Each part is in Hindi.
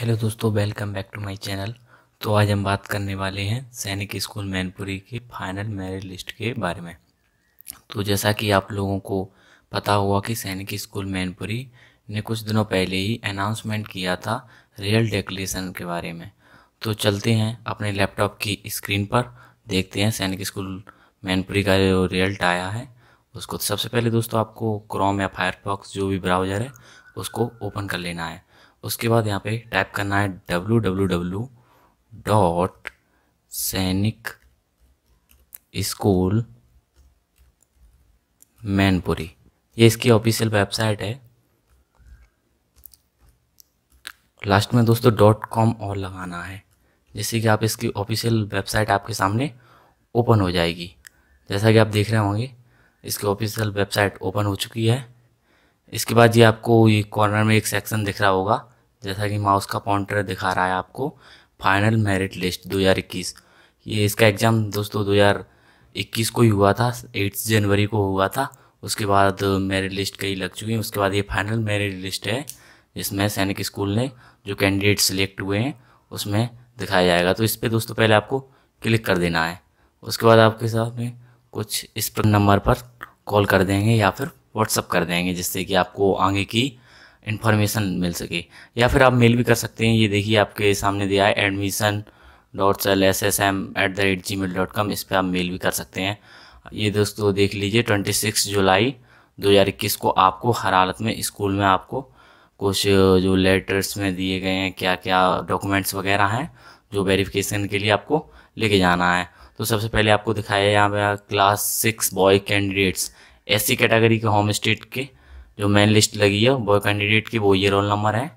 हेलो दोस्तों welcome back to my channel तो आज हम बात करने वाले हैं सैनिक स्कूल मैनपुरी के फाइनल मेरिट लिस्ट के बारे में तो जैसा कि आप लोगों को पता हुआ कि सैनिक स्कूल मैनपुरी ने कुछ दिनों पहले ही अनाउंसमेंट किया था रियल डेक्लेशन के बारे में तो चलते हैं अपने लैपटॉप की स्क्रीन पर देखते हैं सैनिक स्कूल मैनपुरी का जो रिजल्ट आया है उसको सबसे पहले दोस्तों आपको क्रोम या फायरफॉक्स जो भी ब्राउज़र है उसको ओपन कर लेना है उसके बाद यहाँ पे टाइप करना है W W W dot Sainik School Mainpuri ये इसकी ऑफिशियल वेबसाइट है लास्ट में दोस्तों डॉट कॉम और लगाना है जैसे कि आप इसकी ऑफिशियल वेबसाइट आपके सामने ओपन हो जाएगी जैसा कि आप देख रहे होंगे इसकी ऑफिशियल वेबसाइट ओपन हो चुकी है इसके बाद ये आपको ये कॉर्नर में एक सेक्शन दिख रहा होगा जैसा कि माउस का पॉइंटर दिखा रहा है आपको फाइनल मेरिट लिस्ट 2021 ये इसका एग्ज़ाम दोस्तों 2021 को ही हुआ था 8 जनवरी को हुआ था उसके बाद मेरिट लिस्ट कई लग चुकी है उसके बाद ये फाइनल मेरिट लिस्ट है जिसमें सैनिक स्कूल ने जो कैंडिडेट सिलेक्ट हुए हैं उसमें दिखाया जाएगा तो इस पर दोस्तों पहले आपको क्लिक कर देना है उसके बाद आपके साथ में कुछ इस नंबर पर कॉल कर देंगे या फिर व्हाट्सअप कर देंगे जिससे कि आपको आगे की इन्फॉर्मेशन मिल सके या फिर आप मेल भी कर सकते हैं ये देखिए आपके सामने दिया है admission dot cell S S M at the rate Gmail dot com इस पर आप मेल भी कर सकते हैं ये दोस्तों देख लीजिए ट्वेंटी सिक्स जुलाई दो हज़ार इक्कीस को आपको हर हालत में स्कूल में आपको कुछ जो लेटर्स में दिए गए हैं क्या क्या डॉक्यूमेंट्स वगैरह हैं जो वेरिफिकेशन के लिए आपको लेके जाना है तो सबसे पहले आपको दिखाया यहाँ पे class six boy candidates S category के होम स्टेट के जो मेन लिस्ट लगी है वो कैंडिडेट की वो ये रोल नंबर है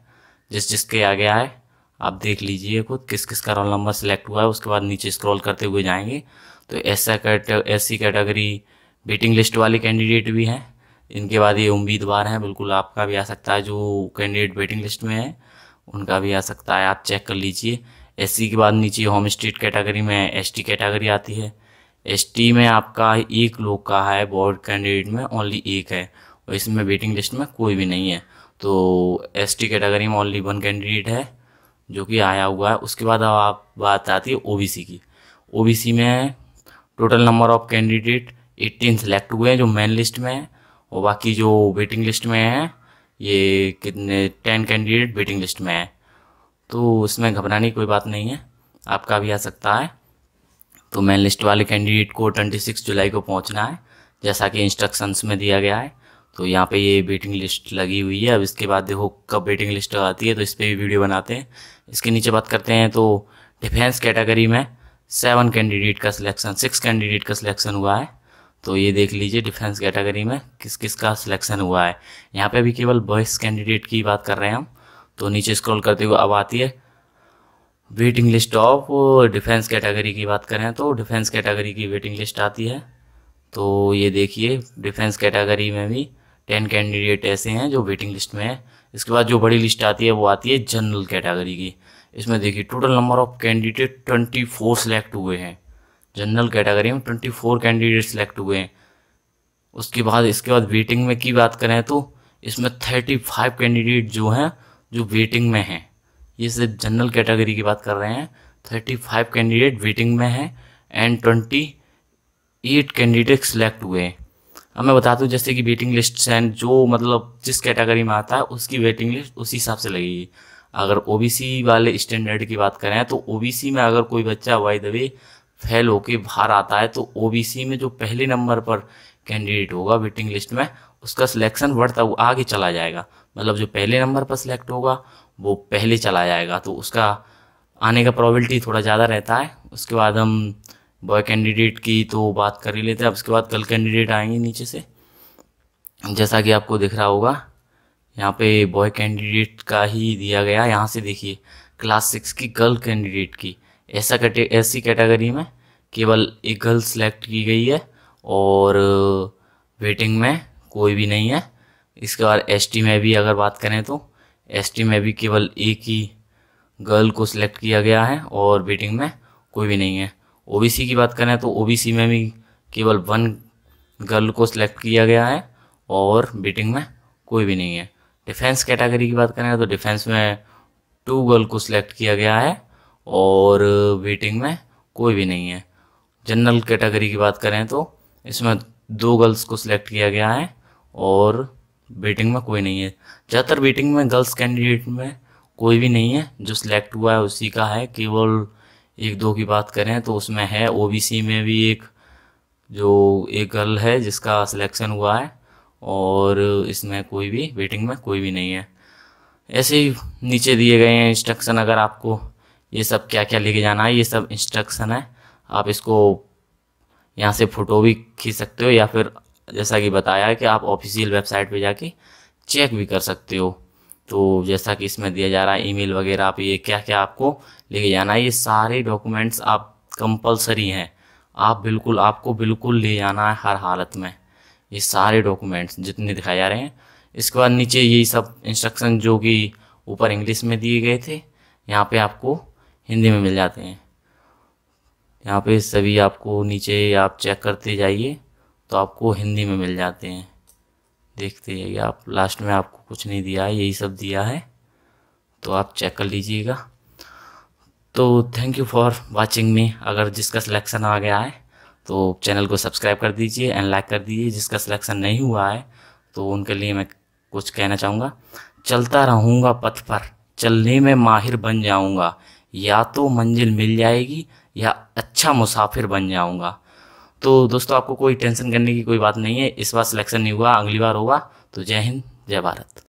जिस जिसके आगे आए आप देख लीजिए खुद किस किस का रोल नंबर सेलेक्ट हुआ है उसके बाद नीचे स्क्रॉल करते हुए जाएंगे तो ऐसा S C category waiting list वाले कैंडिडेट भी हैं इनके बाद ये उम्मीदवार हैं बिल्कुल आपका भी आ सकता है जो कैंडिडेट वेटिंग लिस्ट में है उनका भी आ सकता है आप चेक कर लीजिए एस के बाद नीचे होम स्टेट कैटेगरी में एस कैटेगरी आती है एसटी में आपका एक लोग का है बोर्ड कैंडिडेट में ओनली एक है और इसमें वेटिंग लिस्ट में कोई भी नहीं है तो एस टी कैटेगरी में ओनली वन कैंडिडेट है जो कि आया हुआ है उसके बाद अब आप बात आती है ओबीसी की ओबीसी में total number of candidate eighteen select हुए हैं जो मेन लिस्ट में है और बाकी जो वेटिंग लिस्ट में है ये कितने टेन कैंडिडेट वेटिंग लिस्ट में है तो उसमें घबराने की कोई बात नहीं है आपका भी आ सकता है तो मेन लिस्ट वाले कैंडिडेट को 26 जुलाई को पहुंचना है जैसा कि इंस्ट्रक्शंस में दिया गया है तो यहाँ पे ये वेटिंग लिस्ट लगी हुई है अब इसके बाद देखो कब वेटिंग लिस्ट आती है तो इस पर भी वीडियो बनाते हैं इसके नीचे बात करते हैं तो डिफेंस कैटेगरी में सेवन कैंडिडेट का सिलेक्शन सिक्स कैंडिडेट का सिलेक्शन हुआ है तो ये देख लीजिए डिफेंस कैटेगरी में किस किस का सिलेक्शन हुआ है यहाँ पर अभी केवल बॉयस कैंडिडेट की बात कर रहे हैं हम तो नीचे स्क्रॉल करते हुए अब आती है waiting list of defence category की बात करें तो डिफेंस कैटेगरी की वेटिंग लिस्ट आती है तो ये देखिए डिफेंस कैटेगरी में भी टेन कैंडिडेट ऐसे हैं जो वेटिंग लिस्ट में है इसके बाद जो बड़ी लिस्ट आती है वो आती है जनरल कैटेगरी की इसमें देखिए total number of candidate twenty four select हुए हैं जनरल कैटेगरी में ट्वेंटी फोर कैंडिडेट सेलेक्ट हुए हैं उसके बाद इसके बाद वेटिंग में की बात करें तो इसमें थर्टी फाइव कैंडिडेट जो हैं जो वेटिंग में हैं ये सिर्फ जनरल कैटेगरी की बात कर रहे हैं थर्टी फाइव कैंडिडेट वेटिंग में हैं and twenty eight candidate select हुए अब मैं बता दूँ जैसे कि वेटिंग लिस्ट एंड जो मतलब जिस कैटेगरी में आता है उसकी वेटिंग लिस्ट उसी हिसाब से लगेगी अगर ओ वाले स्टैंडर्ड की बात करें तो ओबीसी में अगर कोई बच्चा वाई दबे फेल होके बाहर आता है तो ओ में जो पहले नंबर पर कैंडिडेट होगा वेटिंग लिस्ट में उसका सिलेक्शन बढ़ता हुआ आगे चला जाएगा मतलब जो पहले नंबर पर सिलेक्ट होगा वो पहले चला जाएगा तो उसका आने का प्रोबेबिलिटी थोड़ा ज़्यादा रहता है उसके बाद हम बॉय कैंडिडेट की तो बात कर ही लेते हैं अब उसके बाद कल कैंडिडेट आएंगे नीचे से जैसा कि आपको दिख रहा होगा यहाँ पे बॉय कैंडिडेट का ही दिया गया यहाँ से देखिए क्लास सिक्स की गर्ल कैंडिडेट की ऐसा कैटे ऐसी कैटेगरी में केवल एक गर्ल सेलेक्ट की गई है और वेटिंग uh, में कोई भी नहीं है इसके बाद एसटी में भी अगर बात करें तो एस में भी केवल एक ही गर्ल को सिलेक्ट किया गया है और बीटिंग में कोई भी नहीं है ओ की बात करें तो ओ में भी केवल वन गर्ल को सिलेक्ट किया गया है और बीटिंग में कोई भी नहीं है डिफेंस कैटेगरी की बात करें तो डिफेंस में टू गर्ल को सिलेक्ट किया गया है और बीटिंग में कोई भी नहीं है जनरल कैटेगरी की बात करें तो इसमें दो गर्ल्स को सिलेक्ट किया गया है और वेटिंग में कोई नहीं है ज़्यादातर वेटिंग में गर्ल्स कैंडिडेट में कोई भी नहीं है जो सिलेक्ट हुआ है उसी का है केवल एक दो की बात करें तो उसमें है ओ में भी एक जो एक गर्ल है जिसका सिलेक्शन हुआ है और इसमें कोई भी वेटिंग में कोई भी नहीं है ऐसे ही नीचे दिए गए हैं इंस्ट्रक्शन अगर आपको ये सब क्या क्या लेके जाना है ये सब इंस्ट्रक्शन है आप इसको यहाँ से फ़ोटो भी खींच सकते हो या फिर जैसा कि बताया कि आप ऑफिशियल वेबसाइट पे जाके चेक भी कर सकते हो तो जैसा कि इसमें दिया जा रहा है ईमेल वगैरह आप ये क्या क्या आपको लेके जाना है ये सारे डॉक्यूमेंट्स आप कंपलसरी हैं आप बिल्कुल आपको बिल्कुल ले जाना है हर हालत में ये सारे डॉक्यूमेंट्स जितने दिखाए जा रहे हैं इसके बाद नीचे यही सब इंस्ट्रक्शन जो कि ऊपर इंग्लिश में दिए गए थे यहाँ पे आपको हिंदी में मिल जाते हैं यहाँ पे सभी आपको नीचे आप चेक करते जाइए तो आपको हिंदी में मिल जाते हैं देखते जाइए आप लास्ट में आपको कुछ नहीं दिया है यही सब दिया है तो आप चेक कर लीजिएगा तो thank you for watching me अगर जिसका सिलेक्शन आ गया है तो चैनल को सब्सक्राइब कर दीजिए एंड लाइक कर दीजिए जिसका सिलेक्शन नहीं हुआ है तो उनके लिए मैं कुछ कहना चाहूँगा चलता रहूँगा पथ पर चलने में माहिर बन जाऊँगा या तो मंजिल मिल जाएगी या अच्छा मुसाफिर बन जाऊँगा तो दोस्तों आपको कोई टेंशन करने की कोई बात नहीं है इस बार सिलेक्शन नहीं हुआ अगली बार होगा तो जय हिंद जय भारत